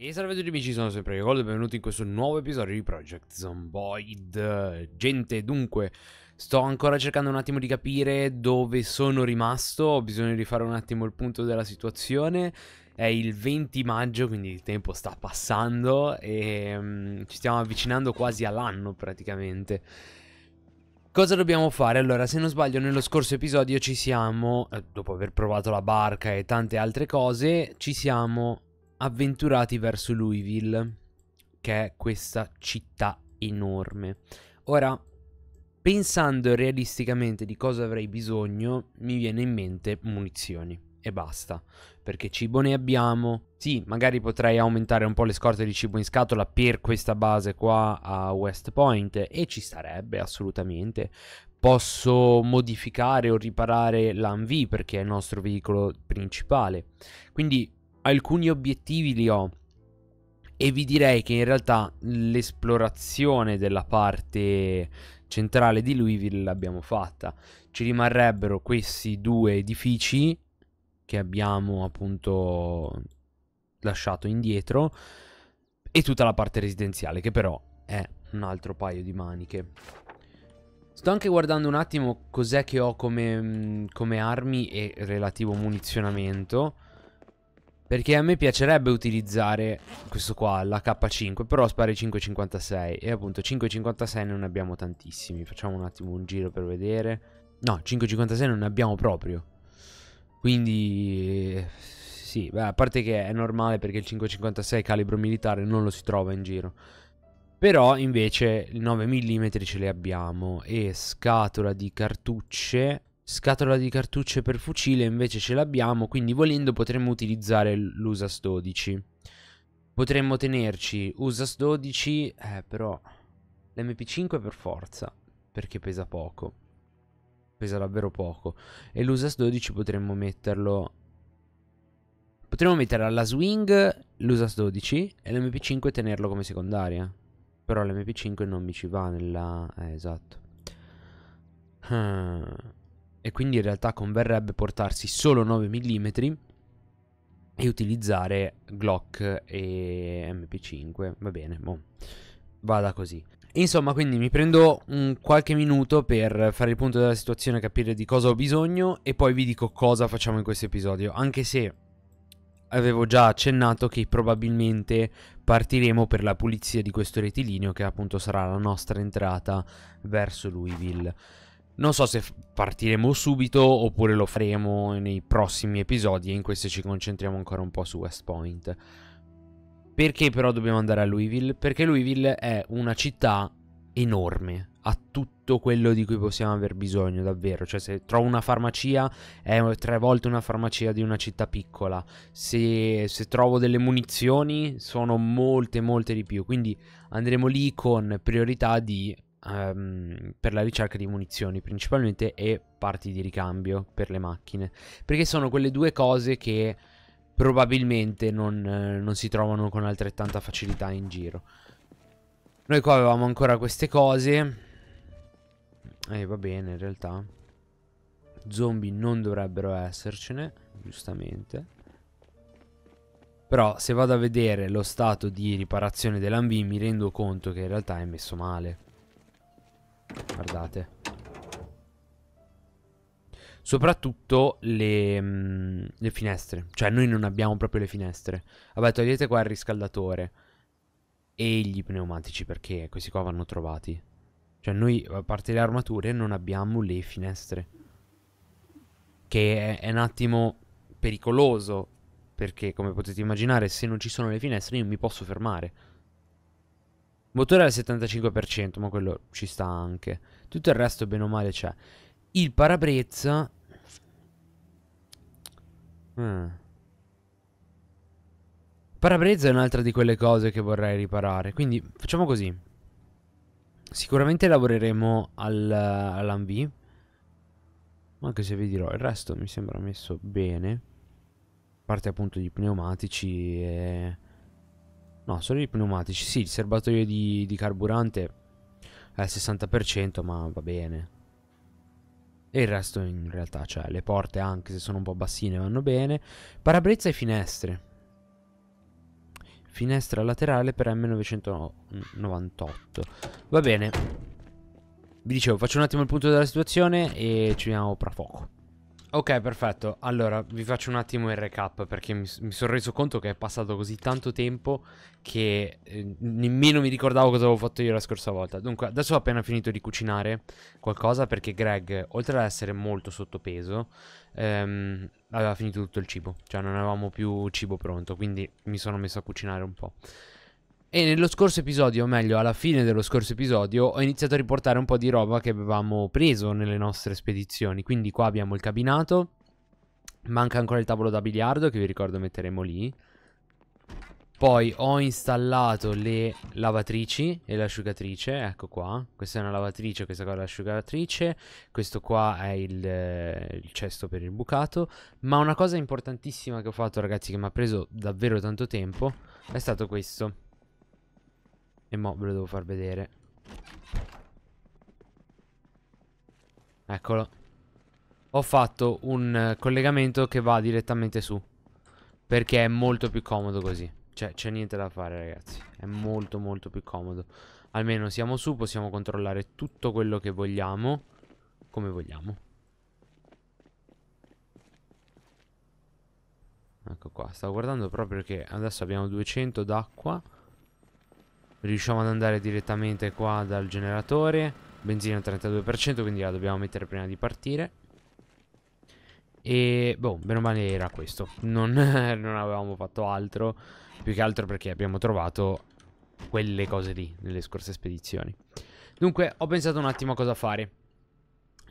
E salve a tutti amici, sono sempre io Gold e benvenuti in questo nuovo episodio di Project Zomboid Gente, dunque, sto ancora cercando un attimo di capire dove sono rimasto Ho bisogno di fare un attimo il punto della situazione È il 20 maggio, quindi il tempo sta passando E um, ci stiamo avvicinando quasi all'anno praticamente Cosa dobbiamo fare? Allora, se non sbaglio, nello scorso episodio ci siamo, eh, dopo aver provato la barca e tante altre cose, ci siamo avventurati verso Louisville, che è questa città enorme. Ora, pensando realisticamente di cosa avrei bisogno, mi viene in mente munizioni e basta, perché cibo ne abbiamo. Sì, magari potrei aumentare un po' le scorte di cibo in scatola per questa base qua a West Point e ci starebbe assolutamente. Posso modificare o riparare l'ANV perché è il nostro veicolo principale. Quindi alcuni obiettivi li ho e vi direi che in realtà l'esplorazione della parte centrale di Louisville l'abbiamo fatta. Ci rimarrebbero questi due edifici che abbiamo appunto lasciato indietro e tutta la parte residenziale che però è un altro paio di maniche. Sto anche guardando un attimo cos'è che ho come, mm, come armi e relativo munizionamento. Perché a me piacerebbe utilizzare questo qua, la K5, però spara 5,56 e appunto 5,56 non abbiamo tantissimi. Facciamo un attimo un giro per vedere. No, 5,56 non ne abbiamo proprio. Quindi sì, beh, a parte che è normale perché il 5,56 calibro militare non lo si trova in giro. Però invece il 9 mm ce li abbiamo e scatola di cartucce Scatola di cartucce per fucile invece ce l'abbiamo, quindi volendo potremmo utilizzare l'USAS 12. Potremmo tenerci USAS 12, eh, però l'MP5 per forza, perché pesa poco. Pesa davvero poco. E l'USAS 12 potremmo metterlo... Potremmo mettere alla swing l'USAS 12 e l'MP5 tenerlo come secondaria. Però l'MP5 non mi ci va nella... Eh, esatto. Hmm e quindi in realtà converrebbe portarsi solo 9 mm e utilizzare Glock e MP5, va bene, boh. vada così. Insomma, quindi mi prendo un qualche minuto per fare il punto della situazione, capire di cosa ho bisogno e poi vi dico cosa facciamo in questo episodio, anche se avevo già accennato che probabilmente partiremo per la pulizia di questo rettilineo che appunto sarà la nostra entrata verso Louisville. Non so se partiremo subito oppure lo faremo nei prossimi episodi e in questo ci concentriamo ancora un po' su West Point. Perché però dobbiamo andare a Louisville? Perché Louisville è una città enorme, ha tutto quello di cui possiamo aver bisogno davvero, cioè se trovo una farmacia è tre volte una farmacia di una città piccola, se, se trovo delle munizioni sono molte molte di più, quindi andremo lì con priorità di um, per la ricerca di munizioni principalmente e parti di ricambio per le macchine. Perché sono quelle due cose che probabilmente non, eh, non si trovano con altrettanta facilità in giro. Noi qua avevamo ancora queste cose. E eh, va bene, in realtà. Zombie non dovrebbero essercene, giustamente. Però se vado a vedere lo stato di riparazione dell'AMV mi rendo conto che in realtà è messo male. Guardate. Soprattutto le, mh, mm, le, finestre. Cioè, noi non abbiamo proprio le finestre. Vabbè, togliete qua il riscaldatore. E gli pneumatici, perché questi qua vanno trovati. Cioè, noi, a parte le armature, non abbiamo le finestre. Che è, è un attimo pericoloso. Perché, come potete immaginare, se non ci sono le finestre, io mi posso fermare. Motore al 75%, ma quello ci sta anche. Tutto il resto bene o male c'è. Il parabrezza... Mm. Parabrezza è un'altra di quelle cose che vorrei riparare. Quindi facciamo così. Sicuramente lavoreremo al, all'AMV. Anche se vi dirò, il resto mi sembra messo bene. A parte appunto gli pneumatici e No, solo i pneumatici. Sì, il serbatoio di, di carburante è al 60%, ma va bene. E il resto in realtà, cioè le porte anche se sono un po' bassine vanno bene. Parabrezza e finestre. Finestra laterale per M998. Va bene. Vi dicevo, faccio un attimo il punto della situazione e ci vediamo tra poco. Ok, perfetto. Allora, vi faccio un attimo il recap perché mi, mi sono reso conto che è passato così tanto tempo che eh, nemmeno mi ricordavo cosa avevo fatto io la scorsa volta. Dunque, adesso ho appena finito di cucinare qualcosa perché Greg, oltre ad essere molto sottopeso, ehm, aveva finito tutto il cibo. Cioè, non avevamo più cibo pronto, quindi mi sono messo a cucinare un po'. E nello scorso episodio, o meglio alla fine dello scorso episodio, ho iniziato a riportare un po' di roba che avevamo preso nelle nostre spedizioni. Quindi qua abbiamo il cabinato, manca ancora il tavolo da biliardo che vi ricordo metteremo lì. Poi ho installato le lavatrici e l'asciugatrice, ecco qua, questa è una lavatrice, questa qua è l'asciugatrice, questo qua è il, eh, il, cesto per il bucato, ma una cosa importantissima che ho fatto ragazzi che mi ha preso davvero tanto tempo è stato questo. E mo ve lo devo far vedere. Eccolo. Ho fatto un eh, collegamento che va direttamente su. Perché è molto più comodo così. Cioè, c'è niente da fare, ragazzi. È molto, molto più comodo. Almeno siamo su, possiamo controllare tutto quello che vogliamo. Come vogliamo. Ecco qua, stavo guardando proprio che adesso abbiamo 200 d'acqua riusciamo ad andare direttamente qua dal generatore benzina 32% quindi la dobbiamo mettere prima di partire e boh, meno male era questo non, non avevamo fatto altro più che altro perché abbiamo trovato quelle cose lì nelle scorse spedizioni dunque ho pensato un attimo a cosa fare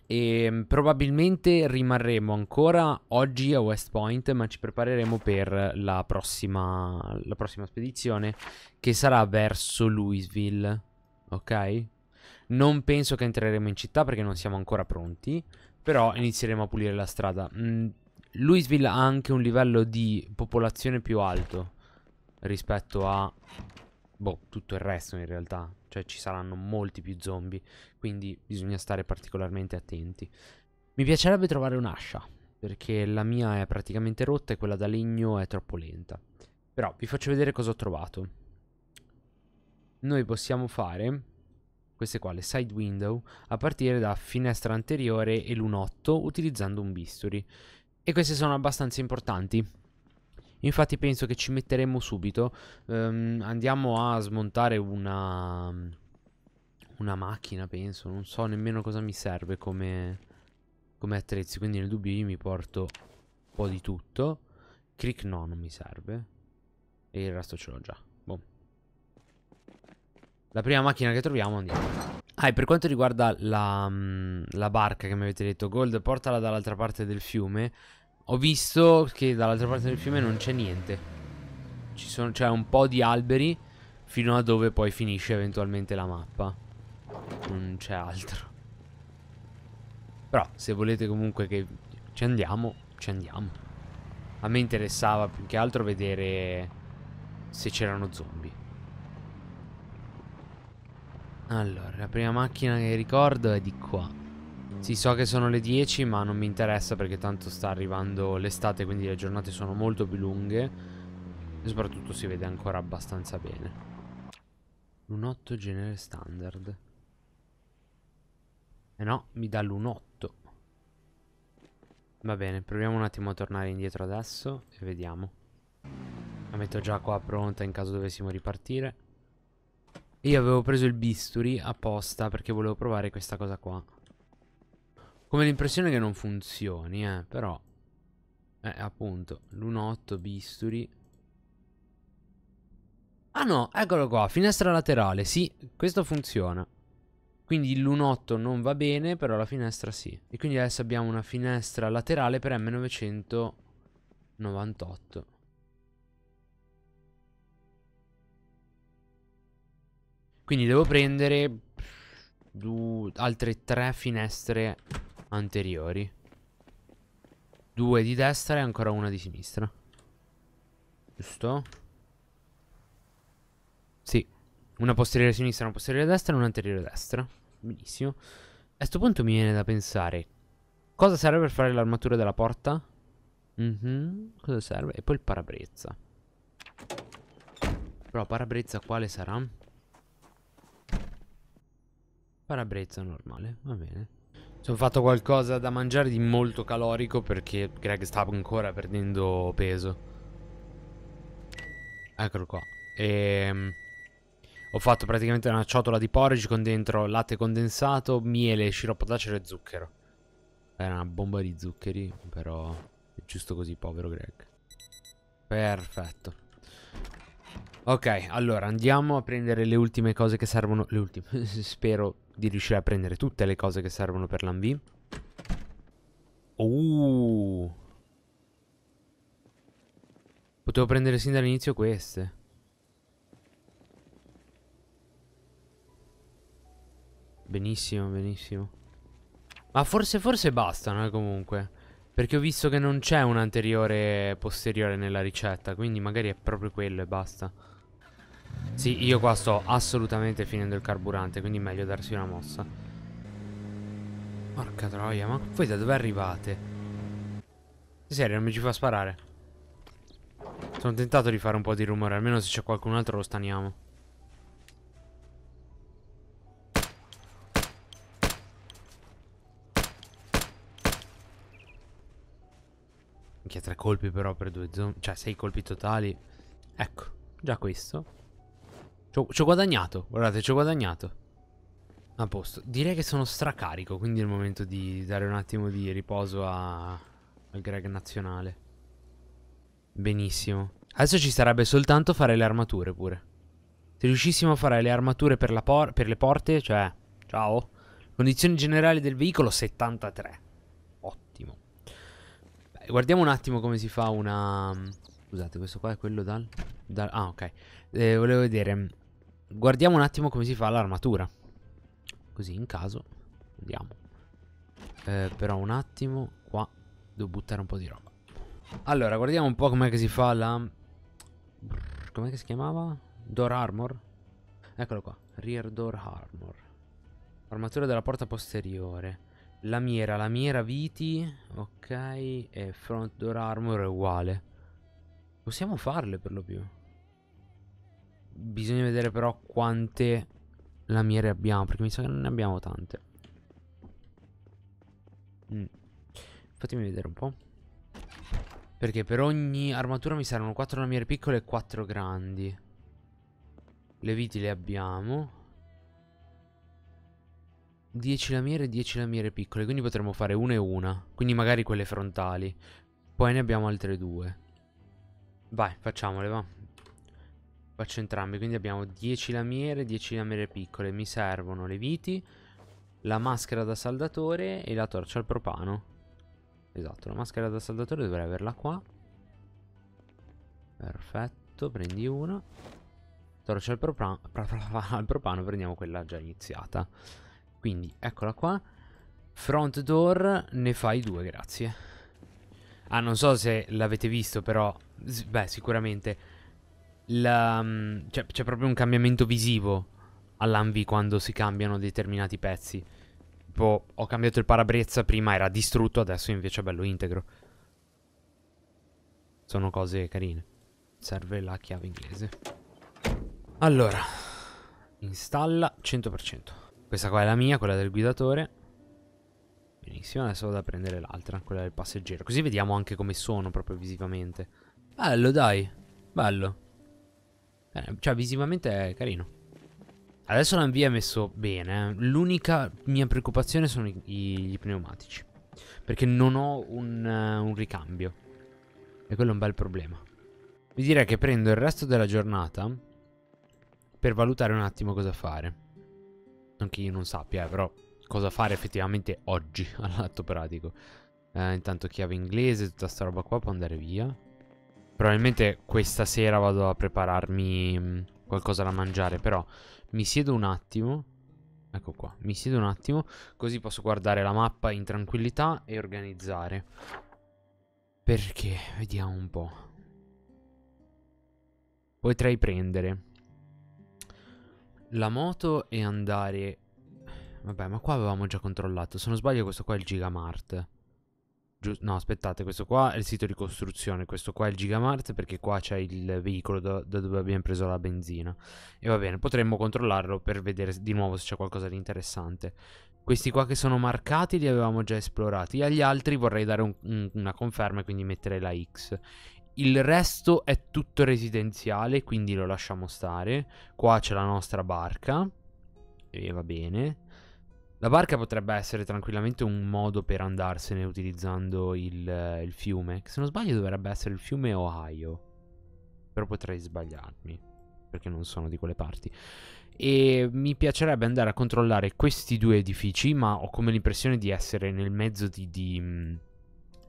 e ehm, probabilmente rimarremo ancora oggi a West Point, ma ci prepareremo per la prossima, la prossima spedizione che sarà verso Louisville, ok? Non penso che entreremo in città perché non siamo ancora pronti, però inizieremo a pulire la strada. Mm, Louisville ha anche un livello di popolazione più alto rispetto a boh, tutto il resto in realtà. Cioè ci saranno molti più zombie, quindi bisogna stare particolarmente attenti. Mi piacerebbe trovare un'ascia, perché la mia è praticamente rotta e quella da legno è troppo lenta. Però vi faccio vedere cosa ho trovato. Noi possiamo fare queste qua, le side window, a partire da finestra anteriore e lunotto utilizzando un bisturi. E queste sono abbastanza importanti Infatti penso che ci metteremo subito. Um, andiamo a smontare una... Una macchina, penso. Non so nemmeno cosa mi serve come, come attrezzi. Quindi nel dubbio io mi porto un po' di tutto. Crick no, non mi serve. E il resto ce l'ho già. Boom. La prima macchina che troviamo andiamo. Ah, e per quanto riguarda la, mm, la barca che mi avete detto, Gold, portala dall'altra parte del fiume ho visto che dall'altra parte del fiume non c'è niente. C'è un po' di alberi fino a dove poi finisce eventualmente la mappa. Non c'è altro. Però se volete comunque che ci andiamo, ci andiamo. A me interessava più che altro vedere se c'erano zombie. Allora, la prima macchina che ricordo è di qua. Sì, so che sono le 10, ma non mi interessa perché tanto sta arrivando l'estate, quindi le giornate sono molto più lunghe e soprattutto si vede ancora abbastanza bene. L'1.8 genere standard. Eh no, mi dà l'1.8. Va bene, proviamo un attimo a tornare indietro adesso e vediamo. La metto già qua pronta in caso dovessimo ripartire. Io avevo preso il bisturi apposta perché volevo provare questa cosa qua. Come l'impressione che non funzioni, eh, però... Eh, appunto, l'1.8 bisturi. Ah no, eccolo qua, finestra laterale, sì, questo funziona. Quindi l'1.8 non va bene, però la finestra sì. E quindi adesso abbiamo una finestra laterale per M998. Quindi devo prendere altre tre finestre anteriori. Due di destra e ancora una di sinistra. Giusto? Sì. Una posteriore a sinistra, una posteriore a destra e una anteriore a destra. Benissimo. A questo punto mi viene da pensare. Cosa serve per fare l'armatura della porta? Mm -hmm. Cosa serve? E poi il parabrezza. Però parabrezza quale sarà? Parabrezza normale, va bene. Sono fatto qualcosa da mangiare di molto calorico perché Greg sta ancora perdendo peso. Eccolo qua. E... Ehm, ho fatto praticamente una ciotola di porridge con dentro latte condensato, miele, sciroppo d'acero e zucchero. Era una bomba di zuccheri, però è giusto così, povero Greg. Perfetto. Ok, allora andiamo a prendere le ultime cose che servono. Le ultime, spero di riuscire a prendere tutte le cose che servono per l'AMV. Uh. Oh. Potevo prendere sin dall'inizio queste. Benissimo, benissimo. Ma forse, forse bastano eh, comunque. Perché ho visto che non c'è un anteriore posteriore nella ricetta, quindi magari è proprio quello e basta. Sì, io qua sto assolutamente finendo il carburante, quindi meglio darsi una mossa. Porca troia, ma voi da dove arrivate? Sì, serio, non mi ci fa sparare. Sono tentato di fare un po' di rumore, almeno se c'è qualcun altro lo staniamo. Anche tre colpi però per due zone. Cioè, sei colpi totali. Ecco, già questo. Ci ho guadagnato, guardate, ci ho guadagnato. A posto. Direi che sono stracarico, quindi è il momento di dare un attimo di riposo a... al Greg nazionale. Benissimo. Adesso ci sarebbe soltanto fare le armature pure. Se riuscissimo a fare le armature per, per le porte, cioè... Ciao. Condizioni generali del veicolo 73. Ottimo. Beh, guardiamo un attimo come si fa una... Scusate, questo qua è quello dal... dal... Ah, ok. Eh, volevo vedere... Guardiamo un attimo come si fa l'armatura. Così in caso. Andiamo. Eh, però un attimo. Qua devo buttare un po' di roba. Allora, guardiamo un po' com'è che si fa la... Com'è che si chiamava? Door armor? Eccolo qua. Rear door armor. Armatura della porta posteriore. Lamiera, lamiera viti. Ok. E front door armor è uguale. Possiamo farle per lo più. Bisogna vedere però quante lamiere abbiamo, perché mi sa che non ne abbiamo tante. Mm. Fatemi vedere un po'. Perché per ogni armatura mi servono 4 lamiere piccole e 4 grandi. Le viti le abbiamo. 10 lamiere e 10 lamiere piccole, quindi potremmo fare una e una. Quindi magari quelle frontali. Poi ne abbiamo altre due. Vai, facciamole, va. Faccio entrambi, quindi abbiamo 10 lamiere, 10 lamiere piccole. Mi servono le viti, la maschera da saldatore e la torcia al propano. Esatto, la maschera da saldatore dovrei averla qua. Perfetto, prendi una. Torcia al, propano, al propano prendiamo quella già iniziata. Quindi, eccola qua. Front door, ne fai due, grazie. Ah, non so se l'avete visto, però... Beh, sicuramente la, cioè, c'è proprio un cambiamento visivo all'Anvi quando si cambiano determinati pezzi. Tipo, ho cambiato il parabrezza, prima era distrutto, adesso invece è bello integro. Sono cose carine. Serve la chiave inglese. Allora, installa 100%. Questa qua è la mia, quella del guidatore. Benissimo, adesso vado a prendere l'altra, quella del passeggero. Così vediamo anche come sono proprio visivamente. Bello, dai. Bello. Eh, cioè, visivamente è carino. Adesso l'anvia è messo bene. Eh. L'unica mia preoccupazione sono i, gli pneumatici. Perché non ho un, uh, un ricambio. E quello è un bel problema. Vi direi che prendo il resto della giornata per valutare un attimo cosa fare. Non che io non sappia, eh, però cosa fare effettivamente oggi all'atto pratico. Eh, intanto chiave inglese, tutta sta roba qua può andare via. Probabilmente questa sera vado a prepararmi mm, qualcosa da mangiare, però mi siedo un attimo. Ecco qua, mi siedo un attimo, così posso guardare la mappa in tranquillità e organizzare. Perché? Vediamo un po'. Potrei prendere la moto e andare... Vabbè, ma qua avevamo già controllato. Se non sbaglio questo qua è il Gigamart. Giusto, no, aspettate, questo qua è il sito di costruzione, questo qua è il Gigamart perché qua c'è il veicolo da, da, dove abbiamo preso la benzina. E va bene, potremmo controllarlo per vedere di nuovo se c'è qualcosa di interessante. Questi qua che sono marcati li avevamo già esplorati, agli altri vorrei dare un, un, una conferma e quindi mettere la X. Il resto è tutto residenziale, quindi lo lasciamo stare. Qua c'è la nostra barca, e va bene. La barca potrebbe essere tranquillamente un modo per andarsene utilizzando il, eh, il fiume. se non sbaglio dovrebbe essere il fiume Ohio. Però potrei sbagliarmi. Perché non sono di quelle parti. E mi piacerebbe andare a controllare questi due edifici. Ma ho come l'impressione di essere nel mezzo di, di, mm,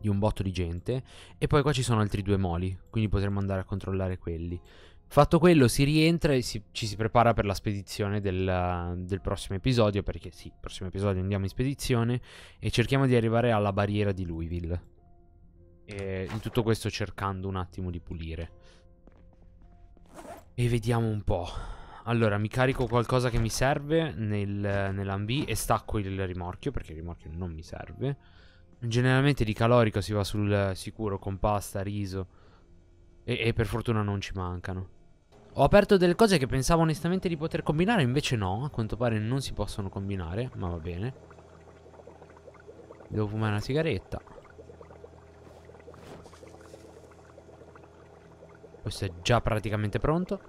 di un botto di gente. E poi qua ci sono altri due moli. Quindi potremmo andare a controllare quelli. Fatto quello si rientra e si, ci si prepara per la spedizione del, del, prossimo episodio, perché sì, prossimo episodio andiamo in spedizione e cerchiamo di arrivare alla barriera di Louisville. E in tutto questo cercando un attimo di pulire. E vediamo un po'. Allora, mi carico qualcosa che mi serve nel, nell'AMB e stacco il rimorchio, perché il rimorchio non mi serve. Generalmente di calorico si va sul sicuro con pasta, riso. e, e per fortuna non ci mancano. Ho aperto delle cose che pensavo onestamente di poter combinare, invece no, a quanto pare non si possono combinare, ma va bene. Devo fumare una sigaretta. Questo è già praticamente pronto.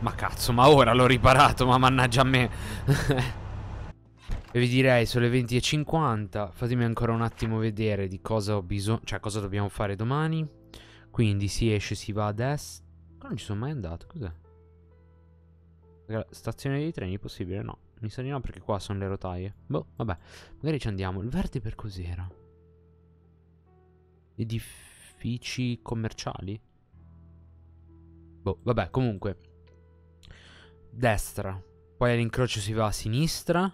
Ma cazzo, ma ora l'ho riparato, ma mannaggia a me. e vi direi, eh, sono le 20.50, fatemi ancora un attimo vedere di cosa ho bisogno, cioè cosa dobbiamo fare domani. Quindi si esce, si va a destra. Non ci sono mai andato, cos'è? Stazione dei treni possibile? No. Mi sa di no perché qua sono le rotaie. Boh, vabbè. Magari ci andiamo. Il verde per cos'era? Edifici commerciali? Boh, vabbè, comunque. Destra. Poi all'incrocio si va a sinistra.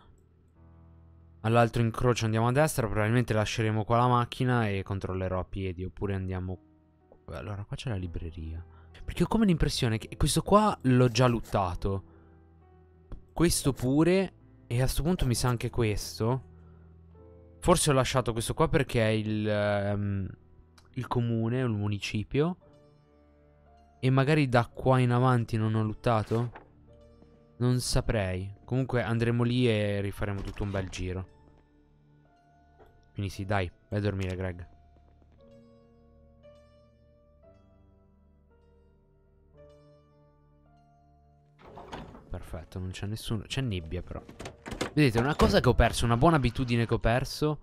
All'altro incrocio andiamo a destra. Probabilmente lasceremo qua la macchina e controllerò a piedi. Oppure andiamo allora, qua c'è la libreria. Perché ho come l'impressione che questo qua l'ho già lottato. Questo pure. E a sto punto mi sa anche questo. Forse ho lasciato questo qua perché è il, um, il comune, il municipio. E magari da qua in avanti non ho lottato? Non saprei. Comunque andremo lì e rifaremo tutto un bel giro. Quindi sì, dai, vai a dormire Greg. perfetto, non c'è nessuno. C'è nebbia però. Vedete, una cosa che ho perso, una buona abitudine che ho perso,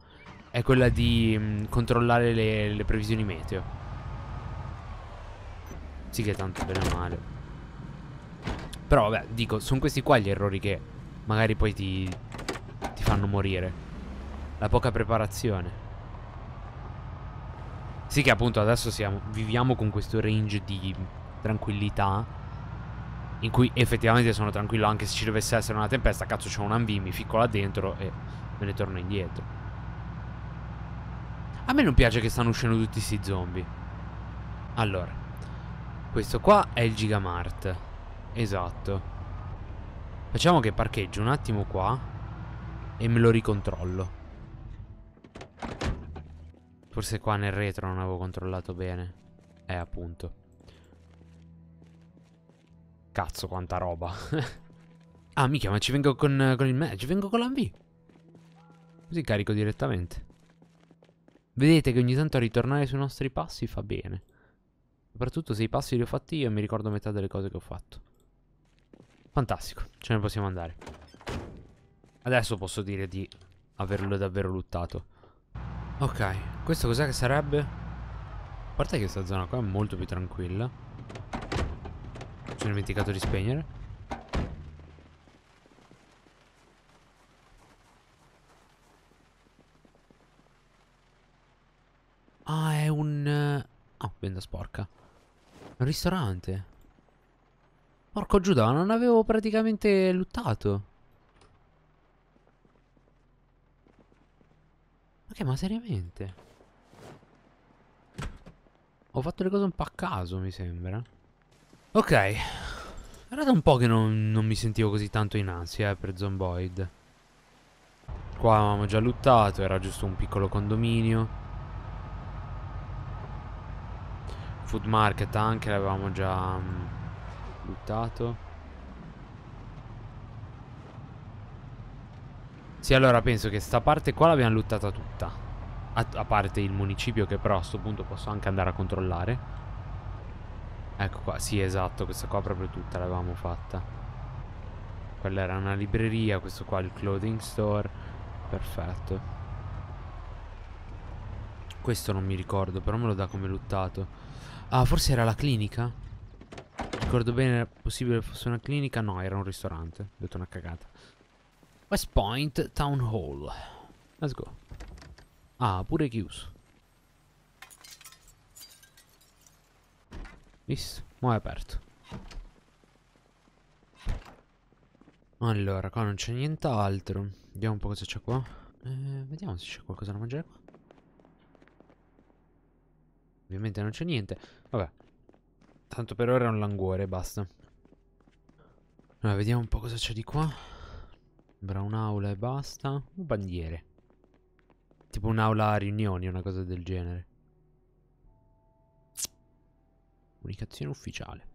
è quella di mh, mm, controllare le, le, previsioni meteo. Sì che è tanto bene o male. Però vabbè, dico, sono questi qua gli errori che magari poi ti, ti fanno morire. La poca preparazione. Sì che appunto adesso siamo, viviamo con questo range di tranquillità in cui effettivamente sono tranquillo anche se ci dovesse essere una tempesta, cazzo c'ho un anvi, mi ficco là dentro e me ne torno indietro. A me non piace che stanno uscendo tutti questi zombie. Allora, questo qua è il Gigamart. Esatto. Facciamo che parcheggio un attimo qua e me lo ricontrollo. Forse qua nel retro non avevo controllato bene. Eh, appunto. Cazzo, quanta roba. ah, mica, ma ci vengo con, con il me. Ci vengo con l'AMV. Così carico direttamente. Vedete che ogni tanto ritornare sui nostri passi fa bene. Soprattutto se i passi li ho fatti io mi ricordo metà delle cose che ho fatto. Fantastico, ce ne possiamo andare. Adesso posso dire di averlo davvero luttato. Ok, questo cos'è che sarebbe? A parte che questa zona qua è molto più tranquilla sono dimenticato di spegnere Ah è un eh, Oh benda sporca Un ristorante Porco Giuda non avevo praticamente lottato. Ok, ma seriamente Ho fatto le cose un po' a caso mi sembra Ok. Era da un po' che non, non mi sentivo così tanto in ansia eh, per Zomboid. Qua avevamo già lottato, era giusto un piccolo condominio. Food Market anche l'avevamo già mm, lottato. Sì, allora penso che sta parte qua l'abbiamo lottata tutta. A, a parte il municipio che però a questo punto posso anche andare a controllare. Ecco qua, sì esatto, questa qua proprio tutta l'avevamo fatta. Quella era una libreria, questo qua è il clothing store. Perfetto. Questo non mi ricordo, però me lo dà come luttato. Ah, forse era la clinica? Ricordo bene, era possibile fosse una clinica? No, era un ristorante. Ho detto una cagata. West Point Town Hall. Let's go. Ah, pure chiuso. Visto? Mo' è aperto. Allora, qua non c'è nient'altro. Vediamo un po' cosa c'è qua. Eh, vediamo se c'è qualcosa da mangiare qua. Ovviamente non c'è niente. Vabbè. Tanto per ora è un languore, basta. Allora, vediamo un po' cosa c'è di qua. Sembra un'aula e basta. Un bandiere. Tipo un'aula a riunioni, una cosa del genere. Comunicazione ufficiale.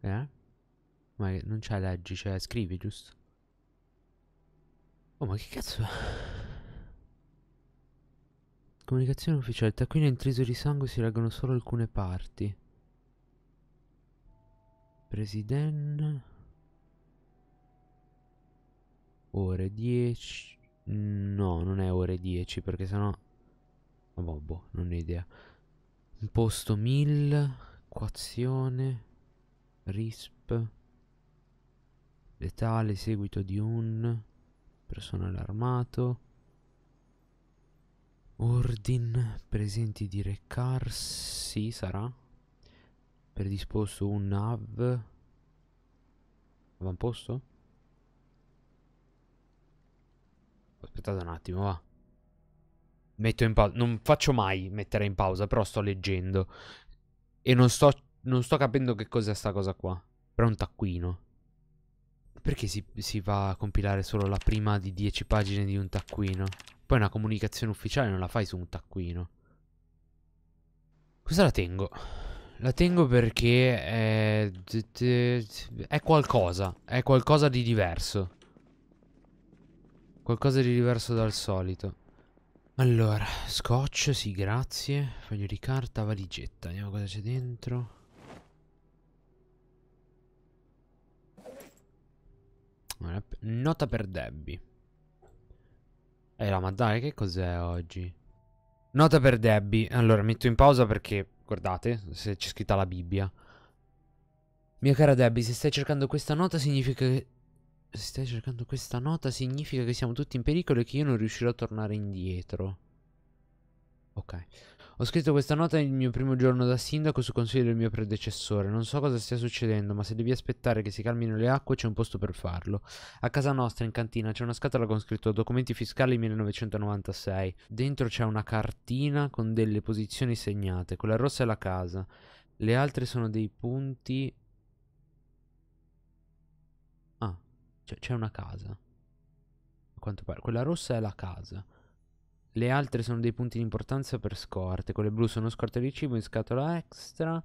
Eh? Ma non c'è leggi, c'è cioè, scrivi, giusto? Oh, ma che cazzo... Comunicazione ufficiale. Taccuino intriso di sangue si reggono solo alcune parti. Presidente... Ore 10... No, non è ore 10 perché sennò... Oh, boh, non ho idea. Imposto 1000, equazione, risp, letale, seguito di un, personale armato, ordin, presenti di recarsi, sarà, predisposto un nav, avamposto? Aspettate un attimo, va. Metto in pausa. Non faccio mai mettere in pausa, però sto leggendo. E non sto, non sto capendo che cos'è sta cosa qua. Però è un taccuino. Perché si, si va a compilare solo la prima di 10 pagine di un taccuino? Poi una comunicazione ufficiale non la fai su un taccuino. Cosa la tengo? La tengo perché è... è qualcosa, è qualcosa di diverso. Qualcosa di diverso dal solito. Allora, scotch, sì, grazie. Foglio di carta, valigetta. Vediamo cosa c'è dentro. Nota per Debbie. Eh no, ma dai, che cos'è oggi? Nota per Debbie. Allora, metto in pausa perché, guardate, se c'è scritta la Bibbia. Mia cara Debbie, se stai cercando questa nota significa che se stai cercando questa nota significa che siamo tutti in pericolo e che io non riuscirò a tornare indietro. Ok. Ho scritto questa nota il mio primo giorno da sindaco su consiglio del mio predecessore. Non so cosa stia succedendo, ma se devi aspettare che si calmino le acque c'è un posto per farlo. A casa nostra, in cantina, c'è una scatola con scritto documenti fiscali 1996. Dentro c'è una cartina con delle posizioni segnate. Quella rossa è la casa. Le altre sono dei punti Cioè, c'è una casa. A quanto pare. Quella rossa è la casa. Le altre sono dei punti di importanza per scorte. Quelle blu sono scorte di cibo in scatola extra.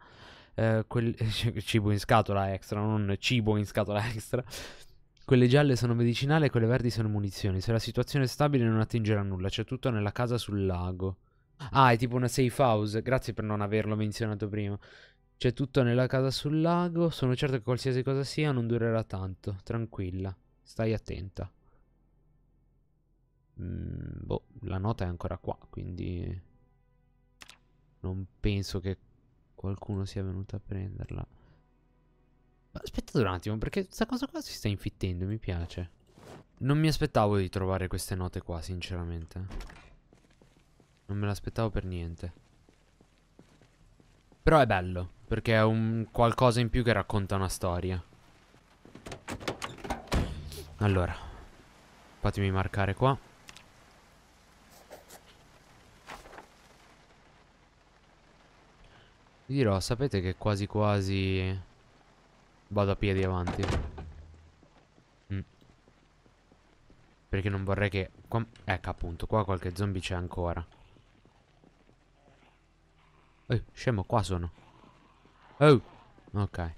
Eh, quel... Cioè, cibo in scatola extra, non cibo in scatola extra. Quelle gialle sono medicinali e quelle verdi sono munizioni. Se la situazione è stabile non attingerà nulla. C'è tutto nella casa sul lago. Ah, è tipo una safe house. Grazie per non averlo menzionato prima. C'è tutto nella casa sul lago. Sono certo che qualsiasi cosa sia non durerà tanto. Tranquilla. Stai attenta. Mm, boh, la nota è ancora qua, quindi... Non penso che qualcuno sia venuto a prenderla. Ma aspettate un attimo, perché questa cosa qua si sta infittendo, mi piace. Non mi aspettavo di trovare queste note qua, sinceramente. Non me l'aspettavo per niente. Però è bello, perché è un qualcosa in più che racconta una storia. Allora, fatemi marcare qua. Vi dirò, sapete che quasi quasi vado a piedi avanti. Mm. Perché non vorrei che... Qua... Ecco appunto, qua qualche zombie c'è ancora. Oh, scemo, qua sono. Oh, ok.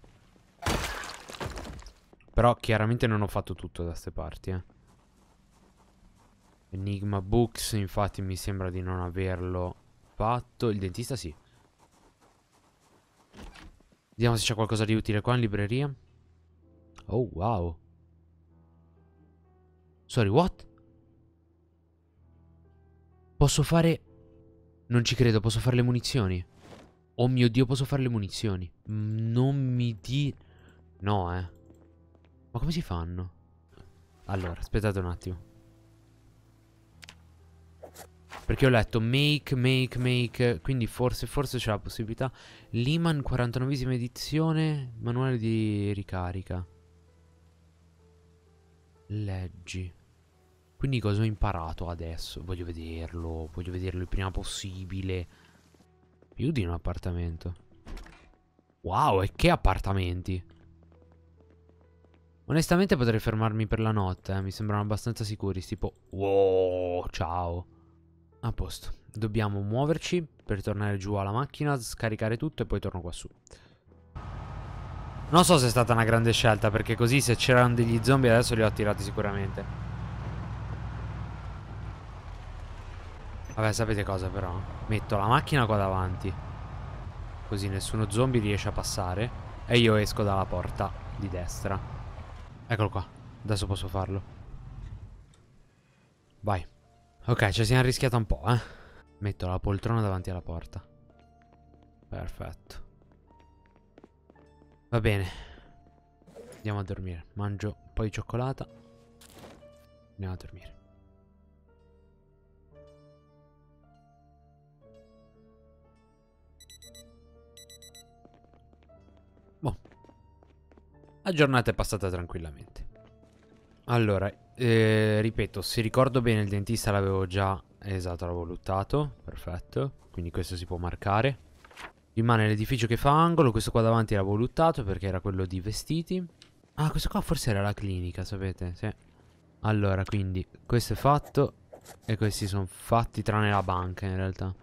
Però chiaramente non ho fatto tutto da ste parti, eh. Enigma Books, infatti mi sembra di non averlo fatto. Il dentista sì. Vediamo se c'è qualcosa di utile qua in libreria. Oh, wow. Sorry, what? Posso fare... Non ci credo, posso fare le munizioni. Oh mio Dio, posso fare le munizioni. Mm, non mi di... No, eh. Ma come si fanno? Allora, aspettate un attimo. Perché ho letto make, make, make. Quindi forse, forse c'è la possibilità. Liman, 49esima edizione. Manuale di ricarica. Leggi. Quindi cosa ho imparato adesso? Voglio vederlo. Voglio vederlo il prima possibile. Più di un appartamento. Wow, e che appartamenti. Onestamente potrei fermarmi per la notte, eh. mi sembrano abbastanza sicuri, tipo... Wow, ciao. A posto. Dobbiamo muoverci per tornare giù alla macchina, scaricare tutto e poi torno qua su. Non so se è stata una grande scelta, perché così se c'erano degli zombie adesso li ho attirati sicuramente. Vabbè, sapete cosa però? Metto la macchina qua davanti. Così nessuno zombie riesce a passare. E io esco dalla porta di destra. Eccolo qua. Adesso posso farlo. Vai. Ok, ci siamo arrischiati un po', eh. Metto la poltrona davanti alla porta. Perfetto. Va bene. Andiamo a dormire. Mangio un po' di cioccolata. Andiamo a dormire. La giornata è passata tranquillamente. Allora, eh, ripeto, se ricordo bene il dentista l'avevo già... Esatto, l'avevo luttato, perfetto. Quindi questo si può marcare. Rimane l'edificio che fa angolo, questo qua davanti l'avevo luttato perché era quello di vestiti. Ah, questo qua forse era la clinica, sapete? Sì. Allora, quindi, questo è fatto e questi sono fatti tranne la banca in realtà.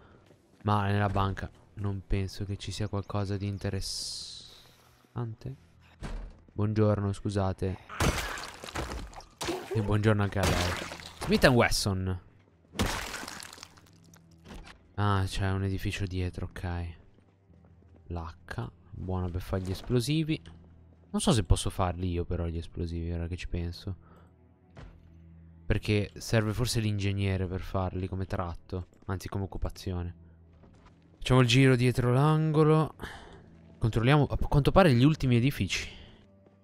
Ma nella banca non penso che ci sia qualcosa di interessante. Buongiorno, scusate. E buongiorno anche a lei. Smith Wesson. Ah, c'è un edificio dietro, ok. L'H. Buono per fare gli esplosivi. Non so se posso farli io però gli esplosivi, ora che ci penso. Perché serve forse l'ingegnere per farli come tratto, anzi come occupazione. Facciamo il giro dietro l'angolo. Controlliamo, a quanto pare, gli ultimi edifici.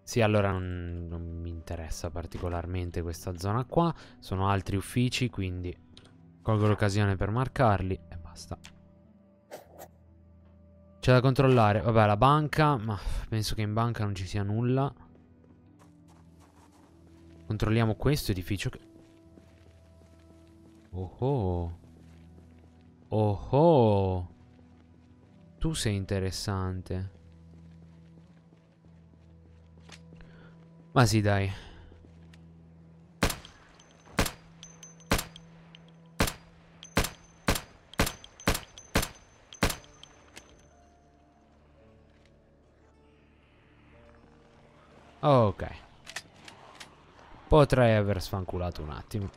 Sì, allora non, non mi interessa particolarmente questa zona qua. Sono altri uffici, quindi colgo l'occasione per marcarli e basta. C'è da controllare. Vabbè, la banca, ma penso che in banca non ci sia nulla. Controlliamo questo edificio. Che... Oh oh. Oh oh. Tu sei interessante. Ma sì, dai. Ok. Potrei aver sfanculato un attimo.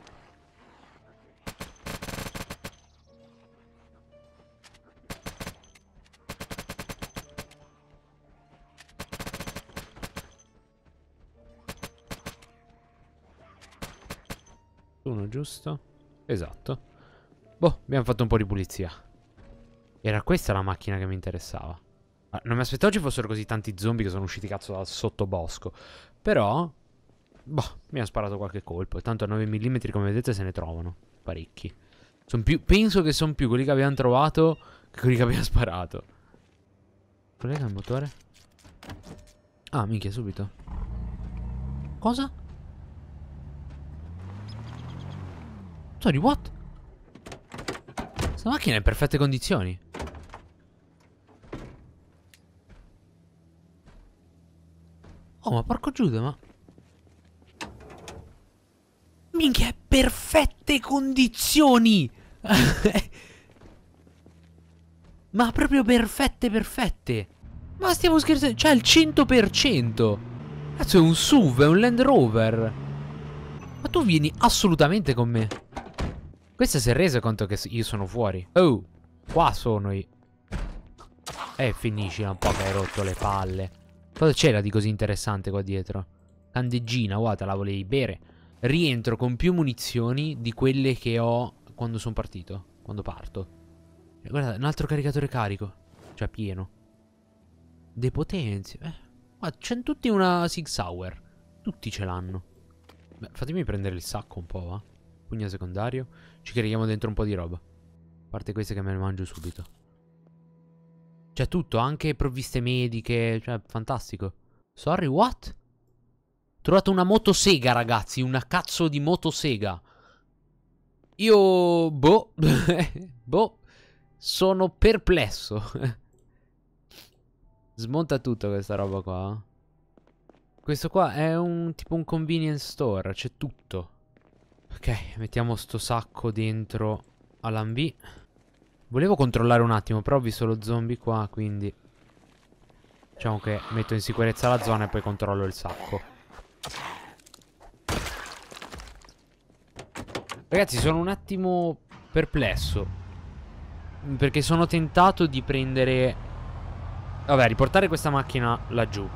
giusto? Esatto. Boh, abbiamo fatto un po' di pulizia. Era questa la macchina che mi interessava. Non mi aspettavo ci fossero così tanti zombie che sono usciti cazzo dal sottobosco. Però... Boh, mi ha sparato qualche colpo. E tanto a 9 mm, come vedete, se ne trovano. Parecchi. Più, penso che sono più quelli che abbiamo trovato che quelli che abbiamo sparato. Collega il motore. Ah, minchia, subito. Cosa? Sorry, what? Questa macchina è in perfette condizioni. Oh, ma porco Giuda, ma... Minchia, è perfette condizioni! ma proprio perfette, perfette! Ma stiamo scherzando, cioè il 100%! Cazzo, è un SUV, è un Land Rover! Ma tu vieni assolutamente con me. Questa si è resa conto che io sono fuori. Oh, qua sono io. E eh, finisci un po' che hai rotto le palle. Cosa c'era di così interessante qua dietro? Candeggina, guarda, la volevi bere. Rientro con più munizioni di quelle che ho quando sono partito. Quando parto. Eh, guarda, un altro caricatore carico. Cioè, pieno. Depotenzio. Eh. Ma c'è tutti una Sig Sauer. Tutti ce l'hanno. Beh, fatemi prendere il sacco un po', va pugna secondario. Ci creiamo dentro un po' di roba. A parte queste che me le mangio subito. C'è tutto, anche provviste mediche. Cioè, fantastico. Sorry, what? Trovate una motosega, ragazzi. Una cazzo di motosega. Io... Boh. boh. Sono perplesso. Smonta tutto questa roba qua. Eh. Questo qua è un tipo un convenience store. C'è tutto. Ok, mettiamo sto sacco dentro all'AMV. Volevo controllare un attimo, però ho visto lo zombie qua, quindi... Diciamo che metto in sicurezza la zona e poi controllo il sacco. Ragazzi, sono un attimo perplesso. Perché sono tentato di prendere... Vabbè, riportare questa macchina laggiù.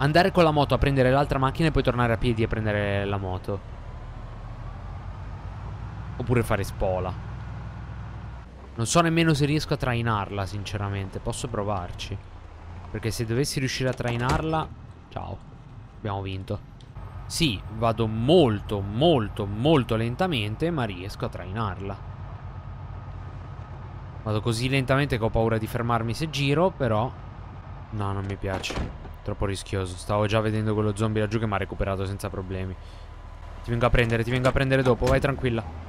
Andare con la moto a prendere l'altra macchina e poi tornare a piedi a prendere la moto. Oppure fare spola. Non so nemmeno se riesco a trainarla, sinceramente. Posso provarci. Perché se dovessi riuscire a trainarla... Ciao. Abbiamo vinto. Sì, vado molto, molto, molto lentamente, ma riesco a trainarla. Vado così lentamente che ho paura di fermarmi se giro, però... No, non mi piace. Troppo rischioso. Stavo già vedendo quello zombie laggiù che mi ha recuperato senza problemi. Ti vengo a prendere, ti vengo a prendere dopo, vai tranquilla.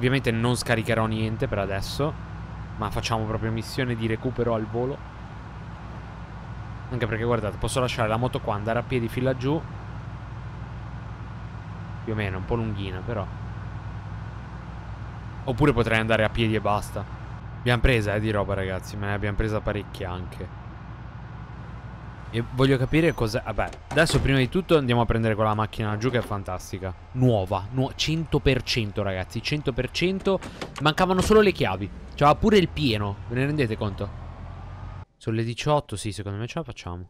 Ovviamente non scaricherò niente per adesso, ma facciamo proprio missione di recupero al volo. Anche perché guardate, posso lasciare la moto qua, andare a piedi fin laggiù. Più o meno, un po' lunghina però. Oppure potrei andare a piedi e basta. Abbiamo presa eh, di roba ragazzi, ma ne abbiamo presa parecchia anche. E voglio capire cos'è... Vabbè, adesso prima di tutto andiamo a prendere quella macchina laggiù che è fantastica. Nuova, nu 100% ragazzi, 100%. Mancavano solo le chiavi. C'era pure il pieno, ve ne rendete conto? Sono le 18, sì, secondo me ce la facciamo.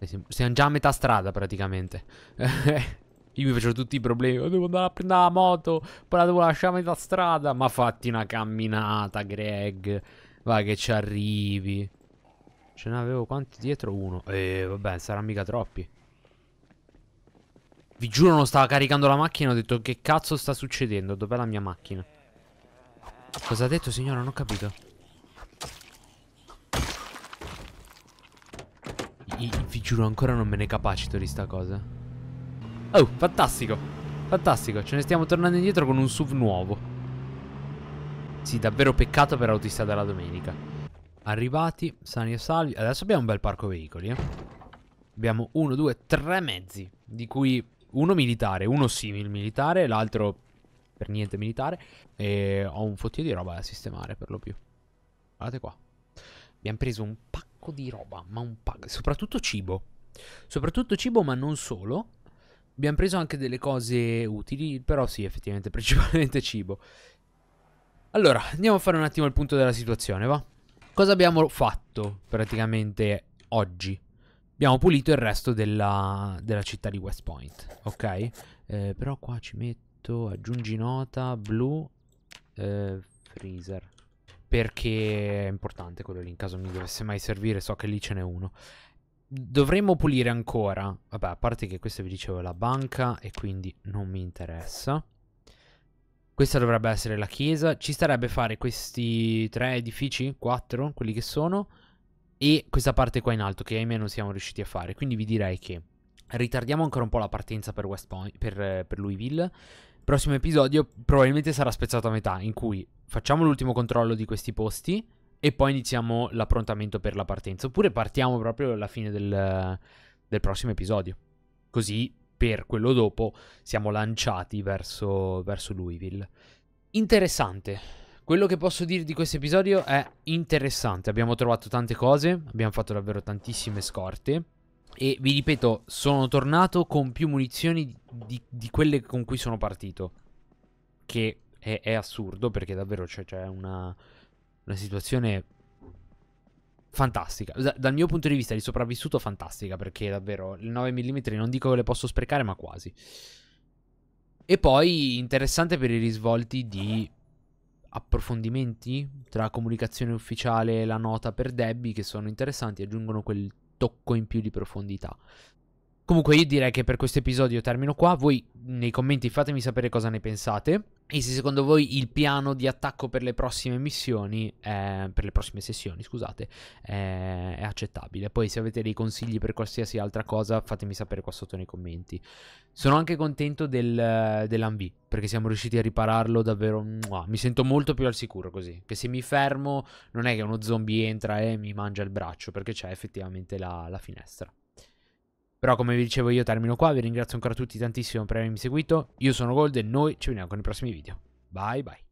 Eh, siamo già a metà strada praticamente. Io mi faccio tutti i problemi. Oh, devo andare a prendere la moto. Poi la devo lasciare a metà strada. Ma fatti una camminata, Greg. Vai che ci arrivi. Ce ne avevo quanti dietro? Uno. E vabbè, saranno mica troppi. Vi giuro non stava caricando la macchina Ho detto che cazzo sta succedendo Dov'è la mia macchina Cosa ha detto signora? Non ho capito I, Vi giuro ancora non me ne capacito di sta cosa Oh fantastico Fantastico Ce ne stiamo tornando indietro con un SUV nuovo Sì davvero peccato per l'autista della domenica Arrivati, sani e salvi. Adesso abbiamo un bel parco veicoli, eh. Abbiamo uno, due, tre mezzi, di cui uno militare, uno simil militare, l'altro per niente militare. E ho un fottio di roba da sistemare per lo più. Guardate qua. Abbiamo preso un pacco di roba, ma un pacco. Soprattutto cibo. Soprattutto cibo, ma non solo. Abbiamo preso anche delle cose utili, però sì, effettivamente, principalmente cibo. Allora, andiamo a fare un attimo il punto della situazione, va? Cosa abbiamo fatto praticamente oggi? Abbiamo pulito il resto della, della città di West Point, ok? Eh, però qua ci metto, aggiungi nota, blu, eh, freezer. Perché è importante quello lì, in caso mi dovesse mai servire, so che lì ce n'è uno. Dovremmo pulire ancora, vabbè, a parte che questa vi dicevo è la banca e quindi non mi interessa. Questa dovrebbe essere la chiesa. Ci starebbe fare questi tre edifici, quattro, quelli che sono, e questa parte qua in alto che ahimè non siamo riusciti a fare. Quindi vi direi che ritardiamo ancora un po' la partenza per, West Point, per, per Louisville. Il prossimo episodio probabilmente sarà spezzato a metà, in cui facciamo l'ultimo controllo di questi posti e poi iniziamo l'approntamento per la partenza. Oppure partiamo proprio alla fine del, del prossimo episodio. Così per quello dopo siamo lanciati verso, verso Louisville. Interessante. Quello che posso dire di questo episodio è interessante. Abbiamo trovato tante cose, abbiamo fatto davvero tantissime scorte. E vi ripeto, sono tornato con più munizioni di, di quelle con cui sono partito. Che è, è assurdo perché davvero c'è, cioè, una, una situazione fantastica. Da, dal mio punto di vista di sopravvissuto fantastica perché davvero le 9 mm non dico che le posso sprecare ma quasi. E poi interessante per i risvolti di approfondimenti tra comunicazione ufficiale e la nota per Debbie che sono interessanti, aggiungono quel tocco in più di profondità. Comunque io direi che per questo episodio termino qua, voi nei commenti fatemi sapere cosa ne pensate e se secondo voi il piano di attacco per le prossime missioni, eh, per le prossime sessioni scusate, eh, è accettabile. Poi se avete dei consigli per qualsiasi altra cosa fatemi sapere qua sotto nei commenti. Sono anche contento del, dell'AMV perché siamo riusciti a ripararlo davvero, muah, mi sento molto più al sicuro così, che se mi fermo non è che uno zombie entra e mi mangia il braccio perché c'è effettivamente la, la finestra. Però come vi dicevo io termino qua, vi ringrazio ancora tutti tantissimo per avermi seguito, io sono Gold e noi ci vediamo con i prossimi video. Bye bye.